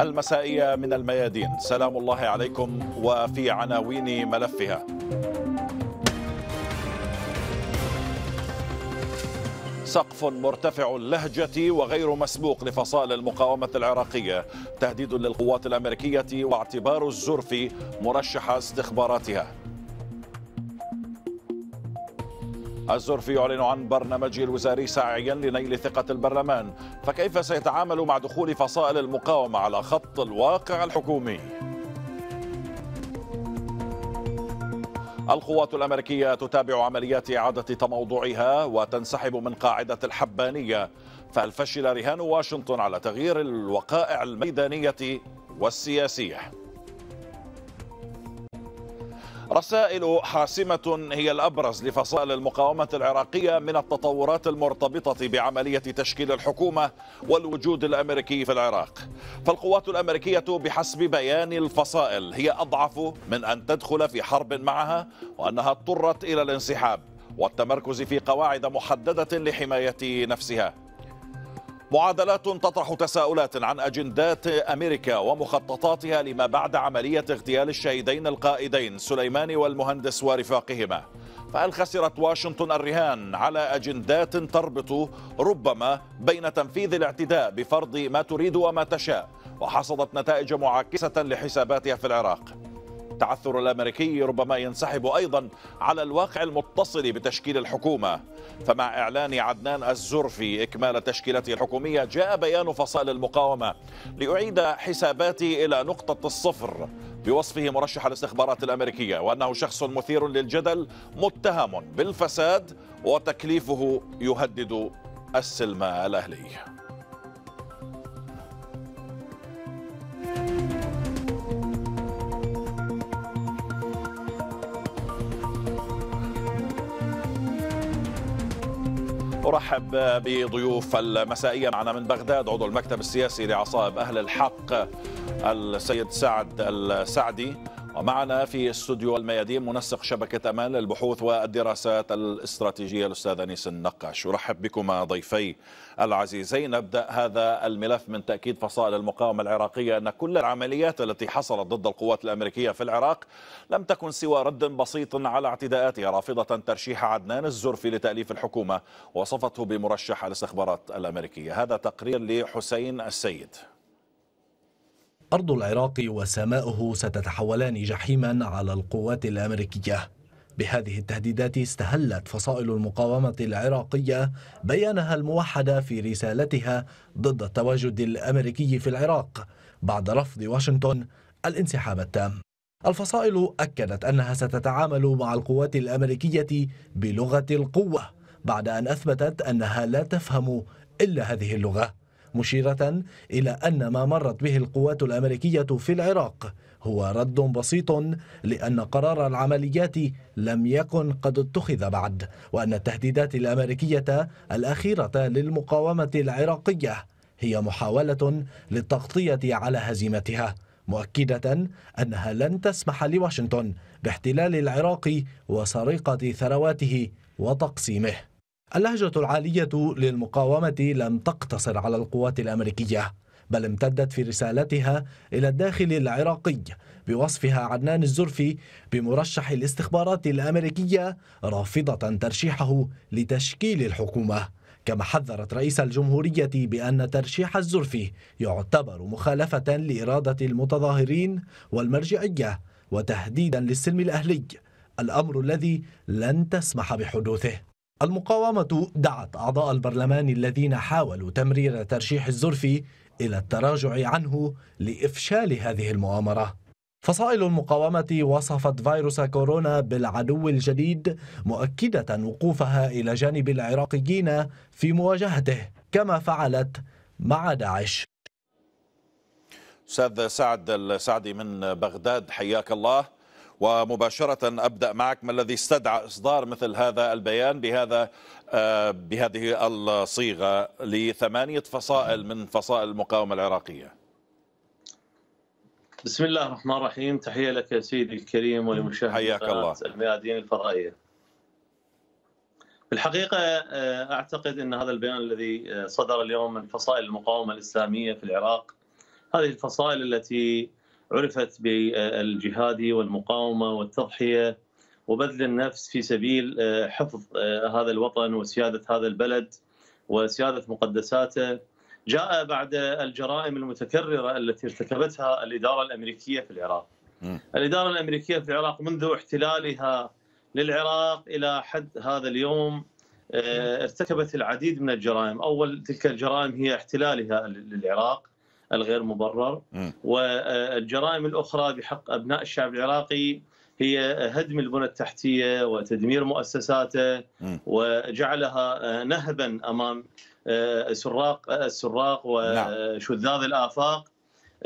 المسائية من الميادين سلام الله عليكم وفي عناوين ملفها سقف مرتفع اللهجة وغير مسبوق لفصائل المقاومة العراقية تهديد للقوات الأمريكية واعتبار الزرف مرشح استخباراتها الزرفي يعلن عن برنامجه الوزاري ساعيا لنيل ثقة البرلمان فكيف سيتعامل مع دخول فصائل المقاومة على خط الواقع الحكومي؟ القوات الأمريكية تتابع عمليات إعادة تموضعها وتنسحب من قاعدة الحبانية فهل فشل رهان واشنطن على تغيير الوقائع الميدانية والسياسية؟ رسائل حاسمة هي الأبرز لفصائل المقاومة العراقية من التطورات المرتبطة بعملية تشكيل الحكومة والوجود الأمريكي في العراق فالقوات الأمريكية بحسب بيان الفصائل هي أضعف من أن تدخل في حرب معها وأنها اضطرت إلى الانسحاب والتمركز في قواعد محددة لحماية نفسها معادلات تطرح تساؤلات عن اجندات امريكا ومخططاتها لما بعد عمليه اغتيال الشهيدين القائدين سليماني والمهندس ورفاقهما فهل خسرت واشنطن الرهان على اجندات تربط ربما بين تنفيذ الاعتداء بفرض ما تريد وما تشاء وحصدت نتائج معاكسه لحساباتها في العراق التعثر الأمريكي ربما ينسحب أيضا على الواقع المتصل بتشكيل الحكومة فمع إعلان عدنان الزرفي إكمال تشكيلته الحكومية جاء بيان فصائل المقاومة لأعيد حساباتي إلى نقطة الصفر بوصفه مرشح الاستخبارات الأمريكية وأنه شخص مثير للجدل متهم بالفساد وتكليفه يهدد السلم الأهلي أرحب بضيوف المسائية معنا من بغداد عضو المكتب السياسي لعصائب أهل الحق السيد سعد السعدي ومعنا في استوديو الميادين منسق شبكة أمان للبحوث والدراسات الاستراتيجية الأستاذ أنيس النقاش أرحب بكما ضيفي العزيزين نبدأ هذا الملف من تأكيد فصائل المقاومة العراقية أن كل العمليات التي حصلت ضد القوات الأمريكية في العراق لم تكن سوى رد بسيط على اعتداءاتها رافضة ترشيح عدنان الزرفي لتأليف الحكومة وصفته بمرشح الاستخبارات الأمريكية هذا تقرير لحسين السيد أرض العراق وسماؤه ستتحولان جحيما على القوات الأمريكية بهذه التهديدات استهلت فصائل المقاومة العراقية بيانها الموحدة في رسالتها ضد التواجد الأمريكي في العراق بعد رفض واشنطن الانسحاب التام الفصائل أكدت أنها ستتعامل مع القوات الأمريكية بلغة القوة بعد أن أثبتت أنها لا تفهم إلا هذه اللغة مشيرة إلى أن ما مرت به القوات الأمريكية في العراق هو رد بسيط لأن قرار العمليات لم يكن قد اتخذ بعد وأن التهديدات الأمريكية الأخيرة للمقاومة العراقية هي محاولة للتغطية على هزيمتها مؤكدة أنها لن تسمح لواشنطن باحتلال العراق وسرقة ثرواته وتقسيمه اللهجة العالية للمقاومة لم تقتصر على القوات الأمريكية بل امتدت في رسالتها إلى الداخل العراقي بوصفها عدنان الزرفي بمرشح الاستخبارات الأمريكية رافضة ترشيحه لتشكيل الحكومة كما حذرت رئيس الجمهورية بأن ترشيح الزرفي يعتبر مخالفة لإرادة المتظاهرين والمرجعية وتهديدا للسلم الأهلي الأمر الذي لن تسمح بحدوثه المقاومة دعت أعضاء البرلمان الذين حاولوا تمرير ترشيح الزرفي إلى التراجع عنه لإفشال هذه المؤامرة فصائل المقاومة وصفت فيروس كورونا بالعدو الجديد مؤكدة وقوفها إلى جانب العراقيين في مواجهته كما فعلت مع داعش أستاذ سعد السعدي من بغداد حياك الله ومباشرة أبدأ معك ما الذي استدعى إصدار مثل هذا البيان بهذا آه، بهذه الصيغة لثمانية فصائل من فصائل المقاومة العراقية بسم الله الرحمن الرحيم تحية لك يا سيدي الكريم ولمشاهدي حياك الله الميادين الفضائية في الحقيقة آه، أعتقد أن هذا البيان الذي آه، صدر اليوم من فصائل المقاومة الإسلامية في العراق هذه الفصائل التي عرفت بالجهاد والمقاومه والتضحيه وبذل النفس في سبيل آه، حفظ آه، هذا الوطن وسياده هذا البلد وسياده مقدساته جاء بعد الجرائم المتكرره التي ارتكبتها الاداره الامريكيه في العراق. الاداره الامريكيه في العراق منذ احتلالها للعراق الى حد هذا اليوم آه، ارتكبت العديد من الجرائم، اول تلك الجرائم هي احتلالها للعراق الغير مبرر والجرائم الأخرى بحق أبناء الشعب العراقي هي هدم البنى التحتية وتدمير مؤسساته وجعلها آه، نهبا أمام سراق آه، السراق آه، وشذاذ نعم. الآفاق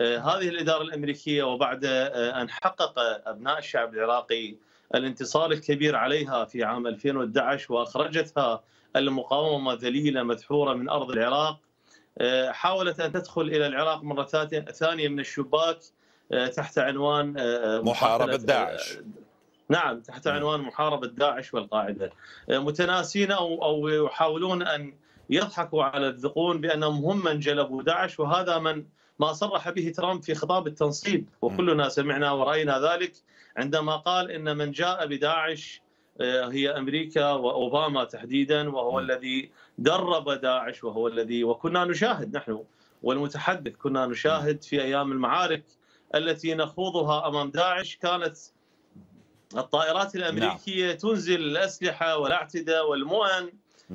هذه الإدارة الأمريكية وبعد أن حقق أبناء الشعب العراقي الانتصار الكبير عليها في عام 2011 وأخرجتها المقاومة ذليلة مدحورة من أرض العراق آه، حاولت ان تدخل الى العراق مره ثانيه من الشباك آه، تحت عنوان آه، محاربه داعش نعم تحت نعم. عنوان محاربه داعش والقاعده متناسين او او يحاولون ان يضحكوا على الذقون بانهم هم من جلبوا داعش وهذا من ما صرح به ترامب في خطاب التنصيب وكلنا سمعنا وراينا ذلك عندما قال ان من جاء بداعش هي امريكا واوباما تحديدا وهو الذي درب داعش وهو الذي وكنا نشاهد نحن والمتحدث كنا نشاهد في ايام المعارك التي نخوضها امام داعش كانت الطائرات الامريكيه نعم. تنزل الاسلحه والاعتده والمؤن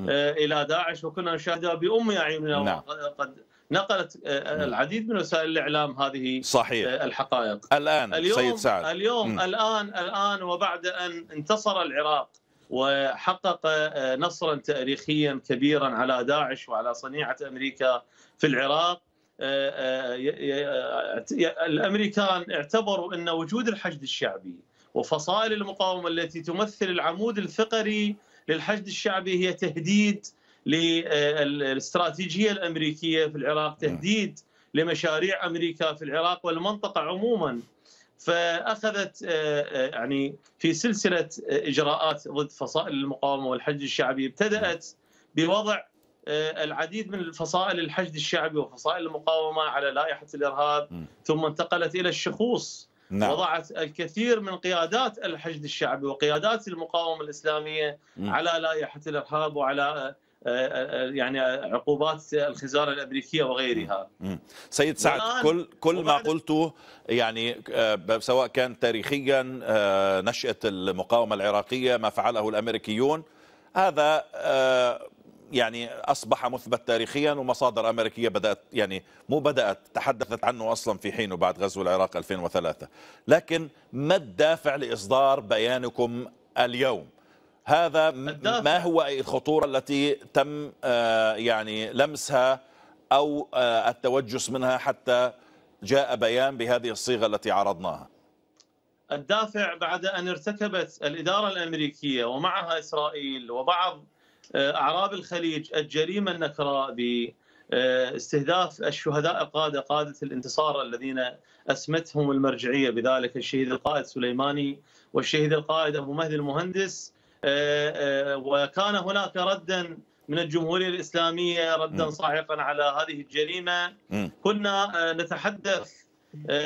آه، الى داعش وكنا نشاهدها بام اعيننا نعم. وقد نقلت آه، العديد من وسائل الاعلام هذه صحيح. آه، الحقائق الان اليوم سيد سعد اليوم م. الان الان وبعد ان انتصر العراق وحقق آه، نصرا تاريخيا كبيرا على داعش وعلى صنيعه امريكا في العراق آه، آه، الامريكان اعتبروا ان وجود الحشد الشعبي وفصائل المقاومه التي تمثل العمود الفقري للحشد الشعبي هي تهديد للاستراتيجيه الامريكيه في العراق تهديد لمشاريع امريكا في العراق والمنطقه عموما فاخذت آه، آه، يعني في سلسله آه، اجراءات ضد فصائل المقاومه والحشد الشعبي ابتدات بوضع العديد من الفصائل الحشد الشعبي وفصائل المقاومه على لائحه الارهاب ثم انتقلت الى الشخوص نعم. وضعت الكثير من قيادات الحشد الشعبي وقيادات المقاومه الاسلاميه م. على لائحه الارهاب وعلى يعني عقوبات الخزانه الامريكيه وغيرها. سيد سعد كل كل ما قلته يعني آه، سواء كان تاريخيا آه، نشاه المقاومه العراقيه ما فعله الامريكيون هذا آه، يعني اصبح مثبت تاريخيا ومصادر امريكيه بدات يعني مو بدات تحدثت عنه اصلا في حينه بعد غزو العراق 2003 لكن ما الدافع لاصدار بيانكم اليوم؟ هذا ما هو الخطورة التي تم آه، يعني لمسها أو آه، التوجس منها حتى جاء بيان بهذه الصيغة التي عرضناها الدافع بعد أن ارتكبت الإدارة الأمريكية ومعها إسرائيل وبعض آه، أعراب الخليج الجريمة النكراء باستهداف الشهداء القادة قادة الانتصار الذين أسمتهم المرجعية بذلك الشهيد القائد سليماني والشهيد القائد أبو مهدي المهندس آه، آه، وكان هناك ردا من الجمهورية الإسلامية ردا صاعقا على هذه الجريمة كنا آه، نتحدث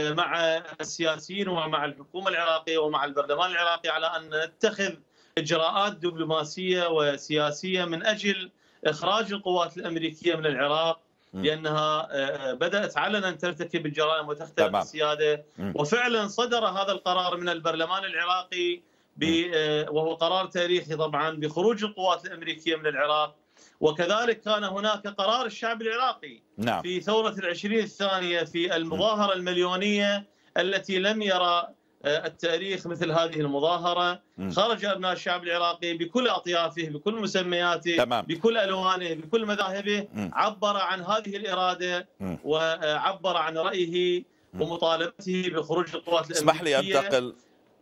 مع السياسيين ومع الحكومة العراقية ومع البرلمان العراقي على أن نتخذ إجراءات دبلوماسية وسياسية من أجل إخراج القوات الأمريكية من العراق لانها بدات علنا ترتكب الجرائم وتختلف السياده وفعلا صدر هذا القرار من البرلمان العراقي آه، وهو قرار تاريخي طبعا بخروج القوات الامريكيه من العراق وكذلك كان هناك قرار الشعب العراقي نعم. في ثوره العشرين الثانيه في المظاهره المليونيه التي لم يرى آه، التاريخ مثل هذه المظاهره م. خرج ابناء الشعب العراقي بكل اطيافه بكل مسمياته تمام. بكل الوانه بكل مذاهبه م. عبر عن هذه الاراده م. وعبر عن رايه ومطالبته بخروج القوات الامريكيه اسمح لي انتقل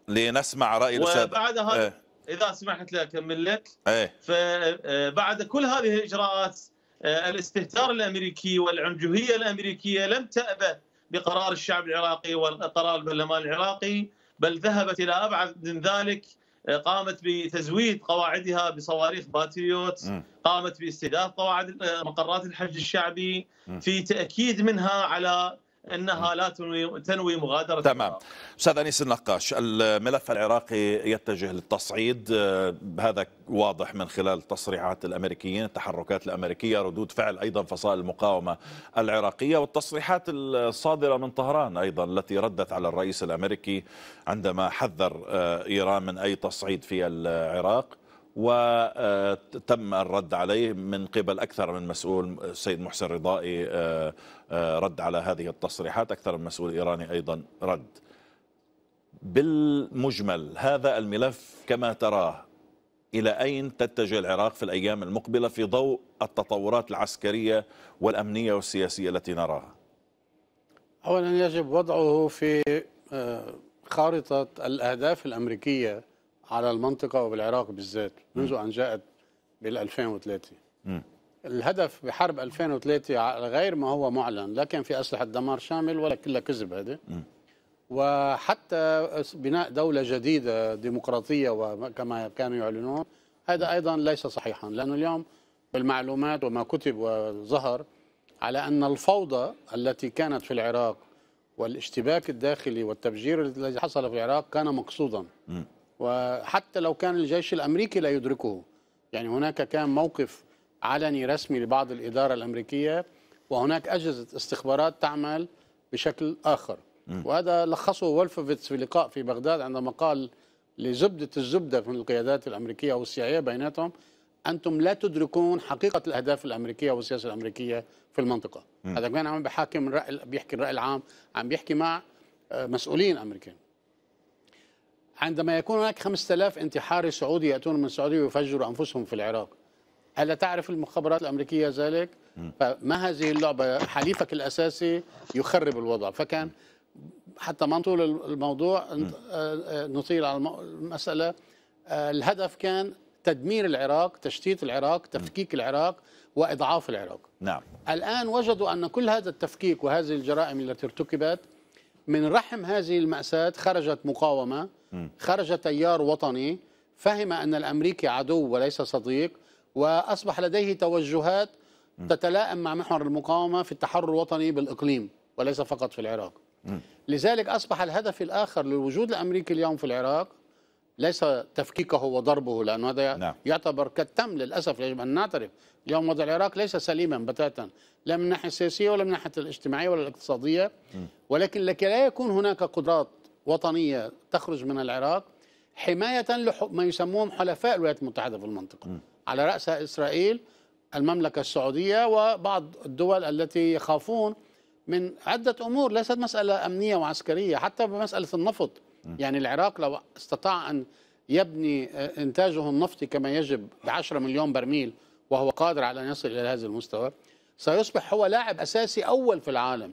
لنسمع راي الاستاذ وبعدها إيه. اذا سمحت لي اكمل لك إيه. فبعد آه، كل هذه الاجراءات آه، الاستهتار الامريكي والعنجهيه الامريكيه لم تابه بقرار الشعب العراقي وقرار البرلمان العراقي بل ذهبت الى ابعد من ذلك آه، قامت بتزويد قواعدها بصواريخ باتريوت قامت باستهداف قواعد مقرات الحج الشعبي في تاكيد منها على انها لا تنوي مغادره تمام استاذ انيس النقاش الملف العراقي يتجه للتصعيد آه، هذا واضح من خلال تصريحات الامريكيين التحركات الامريكيه ردود فعل ايضا فصائل المقاومه العراقيه والتصريحات الصادره من طهران ايضا التي ردت على الرئيس الامريكي عندما حذر آه، ايران من اي تصعيد في العراق وتم الرد عليه من قبل أكثر من مسؤول السيد محسن رضائي آه، آه، رد على هذه التصريحات أكثر من مسؤول إيراني أيضا رد بالمجمل هذا الملف كما تراه إلى أين تتجه العراق في الأيام المقبلة في ضوء التطورات العسكرية والأمنية والسياسية التي نراها أولا يجب وضعه في آه، خارطة الأهداف الأمريكية على المنطقة وبالعراق بالذات منذ أن جاءت بال 2003 الهدف بحرب 2003 غير ما هو معلن لا كان في أسلحة دمار شامل ولا كلها كذب هذا م. وحتى بناء دولة جديدة ديمقراطية وكما كانوا يعلنون هذا أيضا ليس صحيحا لأنه اليوم بالمعلومات وما كتب وظهر على أن الفوضى التي كانت في العراق والاشتباك الداخلي والتفجير الذي حصل في العراق كان مقصودا م. وحتى لو كان الجيش الامريكي لا يدركه يعني هناك كان موقف علني رسمي لبعض الاداره الامريكيه وهناك اجهزه استخبارات تعمل بشكل اخر وهذا لخصه وولفوفيتس في لقاء في بغداد عندما قال لزبده الزبده من القيادات الامريكيه والسياسيه بيناتهم انتم لا تدركون حقيقه الاهداف الامريكيه والسياسه الامريكيه في المنطقه، هذا كمان عم بحاكم الراي بيحكي الراي العام، عم بيحكي مع آه، مسؤولين امريكان. عندما يكون هناك 5000 انتحاري سعودي يأتون من السعودية ويفجروا أنفسهم في العراق ألا تعرف المخابرات الأمريكية ذلك؟ فما هذه اللعبة حليفك الأساسي يخرب الوضع فكان حتى ما نطول الموضوع آه، آه، نطيل على المسألة آه، الهدف كان تدمير العراق تشتيت العراق تفكيك العراق وإضعاف العراق نعم الآن وجدوا أن كل هذا التفكيك وهذه الجرائم التي ارتكبت من رحم هذه المأساة خرجت مقاومة خرج تيار وطني فهم أن الأمريكي عدو وليس صديق وأصبح لديه توجهات تتلائم مع محور المقاومة في التحرر الوطني بالإقليم وليس فقط في العراق لذلك أصبح الهدف الآخر للوجود الأمريكي اليوم في العراق ليس تفكيكه وضربه لأنه هذا نعم. يعتبر كالتم للأسف يجب أن نعترف اليوم وضع العراق ليس سليما بتاتا لا من الناحية السياسية ولا من الناحية الاجتماعية ولا الاقتصادية ولكن لكي لا يكون هناك قدرات وطنية تخرج من العراق حماية لما يسموهم حلفاء الولايات المتحدة في المنطقة م. على رأسها إسرائيل المملكة السعودية وبعض الدول التي يخافون من عدة أمور ليست مسألة أمنية وعسكرية حتى بمسألة النفط م. يعني العراق لو استطاع أن يبني آه، إنتاجه النفطي كما يجب ب 10 مليون برميل وهو قادر على أن يصل إلى هذا المستوى سيصبح هو لاعب أساسي أول في العالم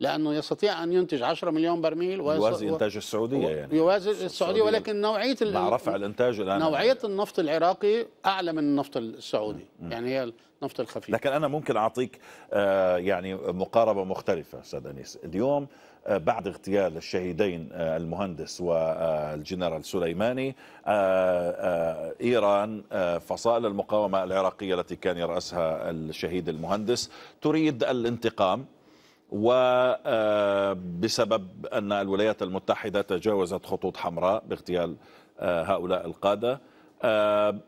لأنه يستطيع أن ينتج 10 مليون برميل ويوازي يوازي إنتاج السعودية يعني يوازي السعودية, السعودية ولكن نوعية مع رفع الإنتاج الآن نوعية النفط العراقي أعلى من النفط السعودي مم. يعني هي النفط الخفيف لكن أنا ممكن أعطيك آه، يعني مقاربة مختلفة أستاذ أنيس اليوم بعد اغتيال الشهيدين آه، المهندس والجنرال سليماني آه، آه، إيران فصائل المقاومة العراقية التي كان يرأسها الشهيد المهندس تريد الانتقام وبسبب أن الولايات المتحدة تجاوزت خطوط حمراء باغتيال هؤلاء القادة آه،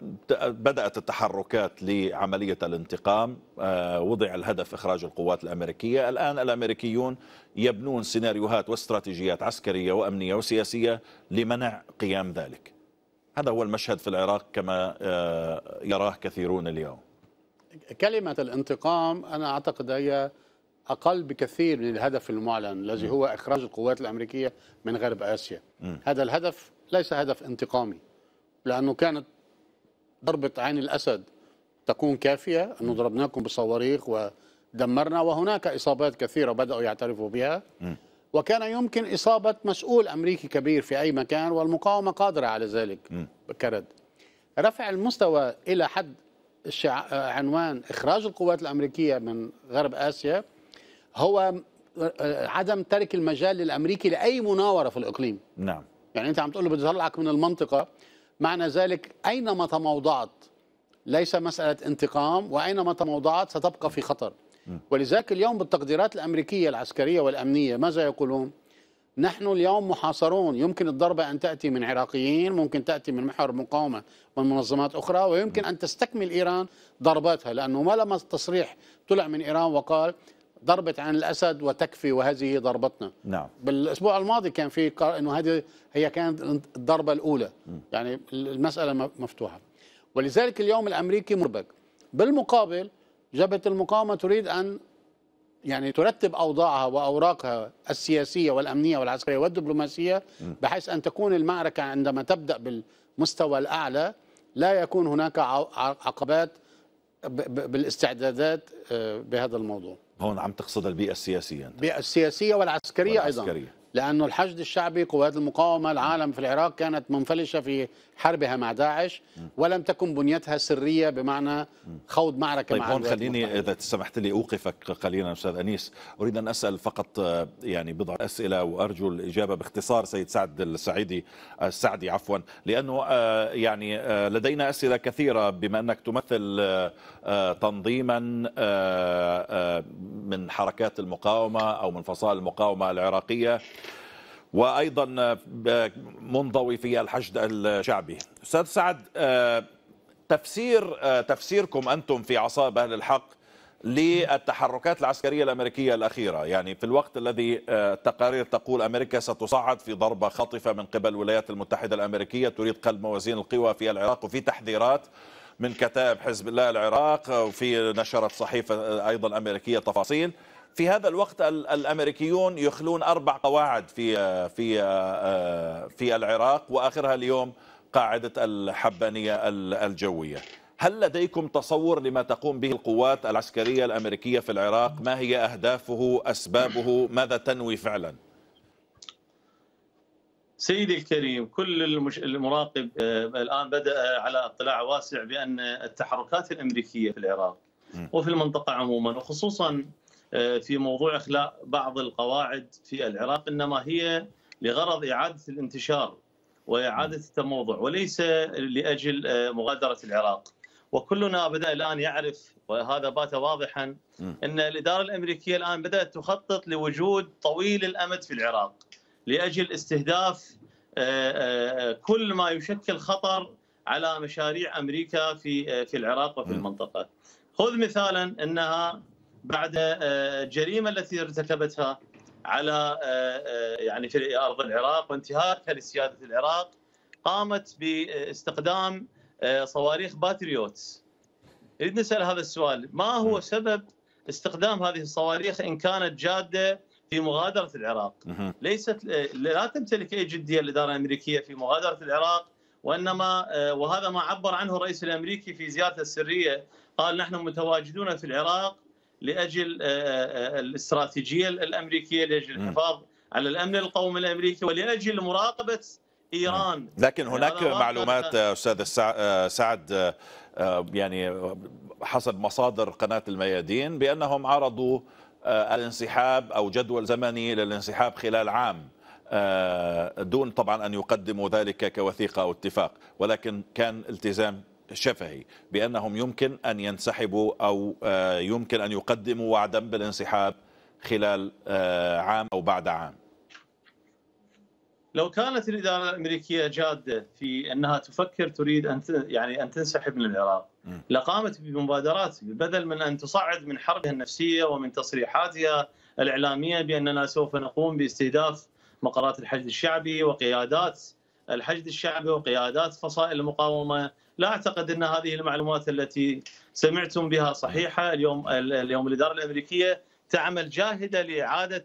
بدأت التحركات لعملية الانتقام آه، وضع الهدف إخراج القوات الأمريكية الآن الأمريكيون يبنون سيناريوهات واستراتيجيات عسكرية وأمنية وسياسية لمنع قيام ذلك هذا هو المشهد في العراق كما آه، يراه كثيرون اليوم كلمة الانتقام أنا أعتقد هي أقل بكثير من الهدف المعلن الذي هو إخراج القوات الأمريكية من غرب آسيا م. هذا الهدف ليس هدف انتقامي لأنه كانت ضربة عين الأسد تكون كافية أنه ضربناكم بصواريخ ودمرنا وهناك إصابات كثيرة بدأوا يعترفوا بها وكان يمكن إصابة مسؤول أمريكي كبير في أي مكان والمقاومة قادرة على ذلك كرد رفع المستوى إلى حد عنوان إخراج القوات الأمريكية من غرب آسيا هو آه، عدم ترك المجال للأمريكي لأي مناورة في الإقليم نعم يعني أنت عم تقول له بدي أطلعك من المنطقة معنى ذلك أينما تموضعت ليس مسألة انتقام وأينما تموضعت ستبقى في خطر ولذلك اليوم بالتقديرات الأمريكية العسكرية والأمنية ماذا يقولون؟ نحن اليوم محاصرون يمكن الضربة أن تأتي من عراقيين ممكن تأتي من محور مقاومة من منظمات أخرى ويمكن أن تستكمل إيران ضرباتها لأنه ما لما التصريح طلع من إيران وقال ضربت عين الاسد وتكفي وهذه ضربتنا نعم بالاسبوع الماضي كان في قرار انه هذه هي كانت الضربه الاولى يعني م. يعني المساله مفتوحه ولذلك اليوم الامريكي مربك بالمقابل جبهه المقاومه تريد ان يعني ترتب اوضاعها واوراقها السياسيه والامنيه والعسكريه والدبلوماسيه بحيث ان تكون المعركه عندما تبدا بالمستوى الاعلى لا يكون هناك عقبات بالاستعدادات آه، بهذا الموضوع هون عم تقصد البيئة السياسية أنت. البيئة السياسية والعسكرية, والعسكرية أيضا لأن الحشد الشعبي قوات المقاومة العالم في العراق كانت منفلشة في حربها مع داعش ولم تكن بنيتها سريه بمعنى خوض معركه طيب مع هون خليني اذا سمحت لي اوقفك قليلا استاذ انيس اريد ان اسال فقط آه، يعني بضع اسئله وارجو الاجابه باختصار سيد سعد السعيدي آه، السعدي عفوا لانه آه، يعني لدينا اسئله كثيره بما انك تمثل تنظيما من حركات المقاومه او من فصائل المقاومه العراقيه وايضا آه، آه، منضوي في الحشد الشعبي استاذ سعد آه، تفسير تفسيركم انتم في عصاب اهل الحق للتحركات العسكريه الامريكيه الاخيره يعني في الوقت الذي التقارير تقول امريكا ستصعد في ضربه خاطفه من قبل الولايات المتحده الامريكيه تريد قلب موازين القوى في العراق وفي تحذيرات من كتائب حزب الله العراق وفي نشرت صحيفه ايضا امريكيه تفاصيل في هذا الوقت الامريكيون يخلون اربع قواعد في في في العراق واخرها اليوم قاعده الحبانيه الجويه هل لديكم تصور لما تقوم به القوات العسكريه الامريكيه في العراق ما هي اهدافه اسبابه ماذا تنوي فعلا سيدي الكريم كل المراقب آه، الان بدا على اطلاع واسع بان التحركات الامريكيه في العراق وفي المنطقه عموما وخصوصا آه، في موضوع اخلاء بعض القواعد في العراق انما هي لغرض اعاده الانتشار واعاده نعم. التموضع وليس لاجل آه، مغادره العراق وكلنا بدا الان يعرف وهذا بات واضحا نعم. ان الاداره الامريكيه الان بدات تخطط لوجود طويل الامد في العراق لاجل استهداف آه، كل ما يشكل خطر على مشاريع امريكا في في العراق وفي نعم. المنطقه. خذ مثالا انها بعد الجريمه آه، التي ارتكبتها على آه، آه، يعني في ارض العراق وانتهاكها لسياده العراق قامت باستخدام صواريخ باتريوت نريد نسال هذا السؤال ما هو سبب استخدام هذه الصواريخ ان كانت جاده في مغادره العراق ليست لا تمتلك اي جديه الاداره الامريكيه في مغادره العراق وانما وهذا ما عبر عنه الرئيس الامريكي في زيارته السريه قال نحن متواجدون في العراق لاجل آه، آه، آه، الاستراتيجيه الامريكيه لاجل الحفاظ على الامن القومي الامريكي ولاجل مراقبه ايران لكن يعني هناك معلومات استاذ سعد يعني حسب مصادر قناه الميادين بانهم عرضوا الانسحاب او جدول زمني للانسحاب خلال عام دون طبعا ان يقدموا ذلك كوثيقه او اتفاق ولكن كان التزام شفهي بأنهم يمكن أن ينسحبوا أو آه، يمكن أن يقدموا وعدا بالانسحاب خلال آه، عام أو بعد عام لو كانت الإدارة الأمريكية جادة في أنها تفكر تريد أن يعني أن تنسحب من العراق لقامت بمبادرات بدل من أن تصعد من حربها النفسية ومن تصريحاتها الإعلامية بأننا سوف نقوم باستهداف مقرات الحشد الشعبي وقيادات الحشد الشعبي وقيادات فصائل المقاومه لا اعتقد ان هذه المعلومات التي سمعتم بها صحيحه اليوم اليوم الاداره الامريكيه تعمل جاهده لاعاده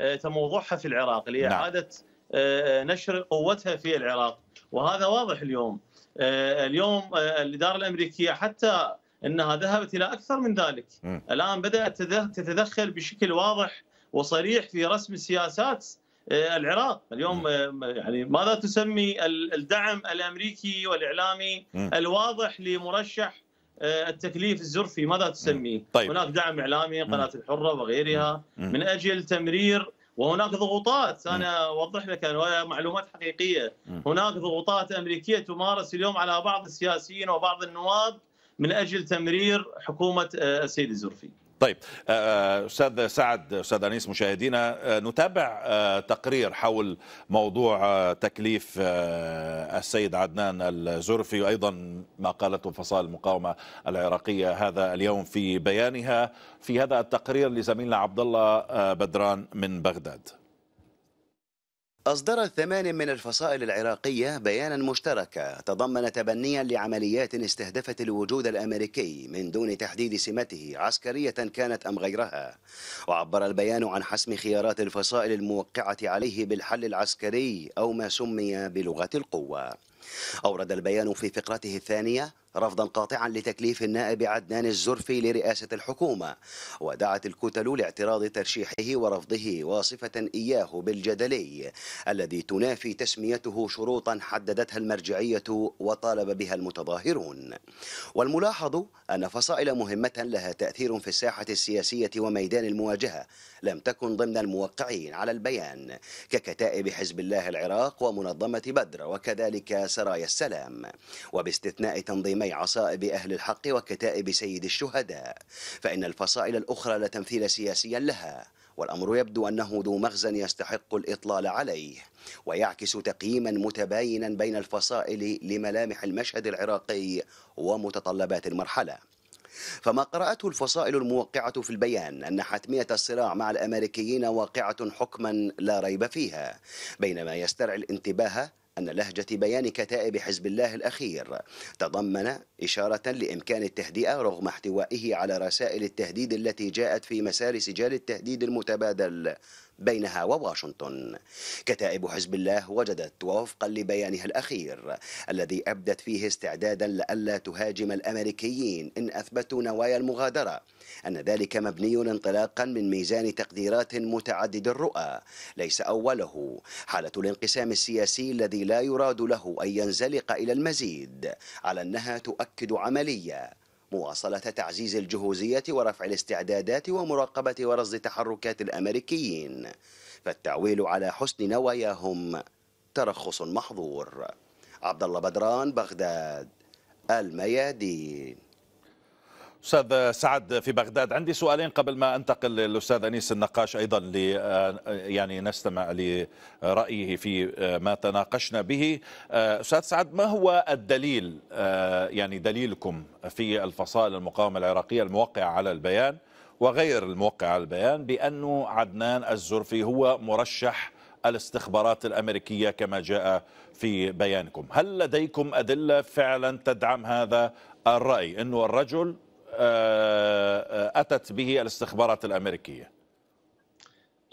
آه، تموضعها في العراق نعم. لاعاده آه، نشر قوتها في العراق وهذا واضح اليوم آه، اليوم الاداره الامريكيه حتى انها ذهبت الى اكثر من ذلك نعم. الان بدات تتدخل بشكل واضح وصريح في رسم السياسات آه، العراق اليوم آه، يعني ماذا تسمي الدعم الامريكي والاعلامي الواضح لمرشح آه، التكليف الزرفي ماذا تسميه؟ طيب. هناك دعم اعلامي قناه الحره وغيرها من اجل تمرير وهناك ضغوطات انا اوضح لك معلومات حقيقيه هناك ضغوطات امريكيه تمارس اليوم على بعض السياسيين وبعض النواب من اجل تمرير حكومه السيد الزرفي. طيب آه، آه، استاذ سعد استاذ انيس مشاهدينا آه، نتابع تقرير حول موضوع تكليف السيد عدنان الزرفي وايضا ما قالته فصائل المقاومه العراقيه هذا اليوم في بيانها في هذا التقرير لزميلنا عبد الله بدران من بغداد أصدرت ثمان من الفصائل العراقية بيانا مشتركا تضمن تبنيا لعمليات استهدفت الوجود الأمريكي من دون تحديد سمته عسكرية كانت أم غيرها وعبر البيان عن حسم خيارات الفصائل الموقعة عليه بالحل العسكري أو ما سمي بلغة القوة أورد البيان في فقرته الثانية رفضا قاطعا لتكليف النائب عدنان الزرفي لرئاسة الحكومة ودعت الكتل لاعتراض ترشيحه ورفضه واصفة إياه بالجدلي الذي تنافي تسميته شروطا حددتها المرجعية وطالب بها المتظاهرون والملاحظ أن فصائل مهمة لها تأثير في الساحة السياسية وميدان المواجهة لم تكن ضمن الموقعين على البيان ككتائب حزب الله العراق ومنظمة بدر وكذلك سرايا السلام وباستثناء تنظيم جميع عصائب أهل الحق وكتائب سيد الشهداء فإن الفصائل الأخرى لا تمثيل سياسيا لها والأمر يبدو أنه ذو مغزى يستحق الإطلال عليه ويعكس تقييما متباينا بين الفصائل لملامح المشهد العراقي ومتطلبات المرحلة فما قرأته الفصائل الموقعة في البيان أن حتمية الصراع مع الأمريكيين واقعة حكما لا ريب فيها بينما يسترعي الانتباه أن لهجة بيان كتائب حزب الله الأخير تضمن إشارة لإمكان التهدئة رغم احتوائه على رسائل التهديد التي جاءت في مسار سجال التهديد المتبادل بينها وواشنطن كتائب حزب الله وجدت وفقا لبيانها الأخير الذي أبدت فيه استعدادا لألا تهاجم الأمريكيين إن أثبتوا نوايا المغادرة أن ذلك مبني انطلاقا من ميزان تقديرات متعدد الرؤى ليس أوله حالة الانقسام السياسي الذي لا يراد له أن ينزلق إلى المزيد على أنها تؤكد تؤكد عملية مواصلة تعزيز الجهوزية ورفع الاستعدادات ومراقبة ورصد تحركات الأمريكيين فالتعويل على حسن نواياهم ترخص محظور عبد الله بدران بغداد الميادين استاذ سعد في بغداد عندي سؤالين قبل ما انتقل للاستاذ انيس النقاش ايضا ل آه، يعني نستمع لرايه في آه، ما تناقشنا به آه، استاذ سعد ما هو الدليل يعني دليلكم في الفصائل المقاومه العراقيه الموقعه على البيان وغير الموقع على البيان بانه عدنان الزرفي هو مرشح الاستخبارات الامريكيه كما جاء في بيانكم، هل لديكم ادله فعلا تدعم هذا الراي انه الرجل آه، آه، أتت به الاستخبارات الأمريكية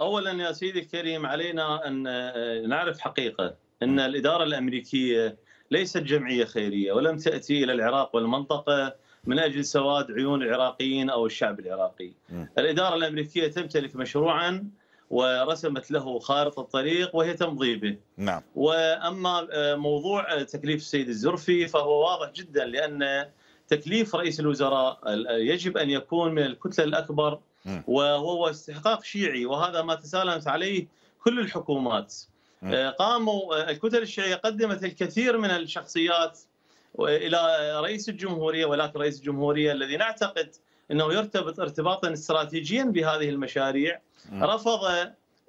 أولا يا سيدي الكريم علينا أن آه، نعرف حقيقة أن الإدارة الأمريكية ليست جمعية خيرية ولم تأتي إلى العراق والمنطقة من أجل سواد عيون العراقيين أو الشعب العراقي الإدارة الأمريكية تمتلك مشروعا ورسمت له خارطة الطريق وهي تمضي به نعم. وأما موضوع تكليف السيد الزرفي فهو واضح جدا لأن تكليف رئيس الوزراء يجب ان يكون من الكتله الاكبر وهو استحقاق شيعي وهذا ما تسالمت عليه كل الحكومات آه، قاموا آه، الكتل الشيعيه قدمت الكثير من الشخصيات الى رئيس الجمهوريه ولكن رئيس الجمهوريه الذي نعتقد انه يرتبط ارتباطا استراتيجيا بهذه المشاريع رفض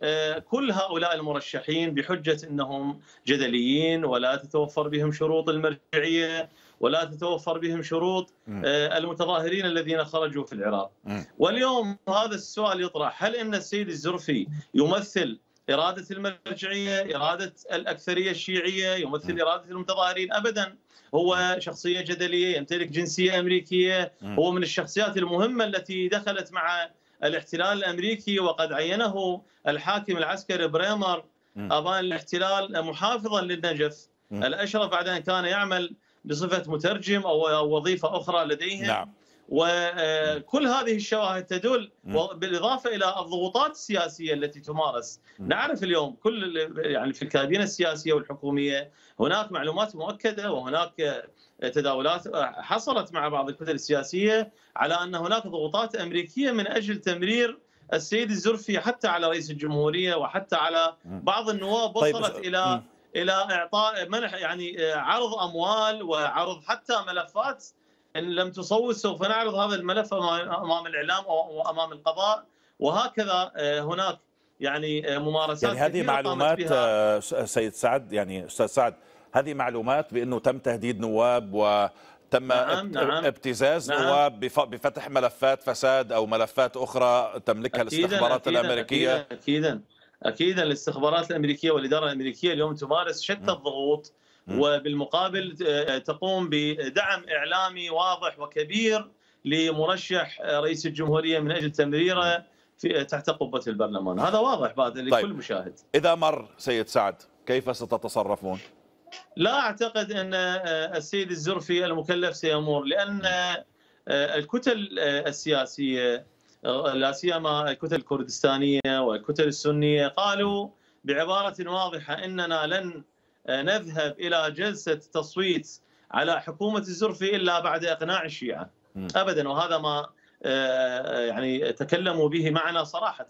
آه، كل هؤلاء المرشحين بحجه انهم جدليين ولا تتوفر بهم شروط المرجعيه ولا تتوفر بهم شروط آه، المتظاهرين الذين خرجوا في العراق واليوم هذا السؤال يطرح هل ان السيد الزرفي يمثل إرادة المرجعية إرادة الأكثرية الشيعية يمثل إرادة المتظاهرين أبدا هو شخصية جدلية يمتلك جنسية أمريكية هو من الشخصيات المهمة التي دخلت مع الاحتلال الأمريكي وقد عينه الحاكم العسكري بريمر أبان الاحتلال محافظا للنجف الأشرف بعد أن كان يعمل بصفه مترجم او وظيفه اخرى لديهم نعم. وكل هذه الشواهد تدل بالاضافه الى الضغوطات السياسيه التي تمارس، نعرف اليوم كل يعني في الكابينه السياسيه والحكوميه هناك معلومات مؤكده وهناك تداولات حصلت مع بعض الكتل السياسيه على ان هناك ضغوطات امريكيه من اجل تمرير السيد الزرفي حتى على رئيس الجمهوريه وحتى على بعض النواب طيب، وصلت طيب. الى الى اعطاء منح يعني آه، عرض اموال وعرض حتى ملفات ان لم تصوت سوف نعرض هذا الملف امام الاعلام او امام القضاء وهكذا آه، هناك يعني آه، ممارسات يعني هذه معلومات سيد سعد يعني استاذ سعد هذه معلومات بانه تم تهديد نواب و تم نعم،, نعم ابتزاز نعم نواب بفتح ملفات فساد او ملفات اخرى تملكها أكيداً الاستخبارات أكيداً الامريكيه اكيدا اكيد الاستخبارات الامريكيه والاداره الامريكيه اليوم تمارس شتى الضغوط وبالمقابل آه، تقوم بدعم اعلامي واضح وكبير لمرشح رئيس الجمهوريه من اجل تمريره في آه، تحت قبه البرلمان، هذا واضح بعد لكل طيب. مشاهد. اذا مر سيد سعد كيف ستتصرفون؟ لا اعتقد ان آه، السيد الزرفي المكلف سيمر لان الكتل السياسيه لا سيما الكتل الكردستانيه والكتل السنيه قالوا بعباره واضحه اننا لن نذهب الى جلسه تصويت على حكومه الزرفي الا بعد اقناع الشيعه ابدا وهذا ما آه، يعني تكلموا به معنا صراحه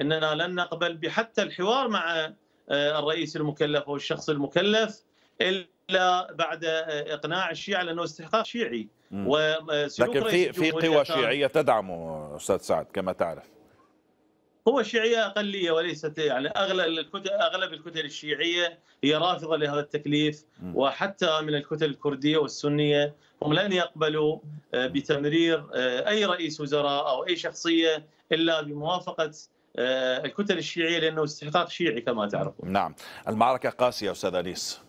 اننا لن نقبل بحتى الحوار مع آه، الرئيس المكلف او الشخص المكلف الا الا بعد آه، اقناع الشيعه لانه استحقاق شيعي لكن في في قوى شيعيه تدعمه استاذ سعد كما تعرف هو الشيعية أقلية وليست يعني أغلب الكتل أغلب الكتل الشيعية هي رافضة لهذا التكليف وحتى من الكتل الكردية والسنية هم لن يقبلوا آه، بتمرير آه، أي رئيس وزراء أو أي شخصية إلا بموافقة الكتل الشيعية لأنه استحقاق شيعي كما تعرفون نعم المعركة قاسية أستاذ أنيس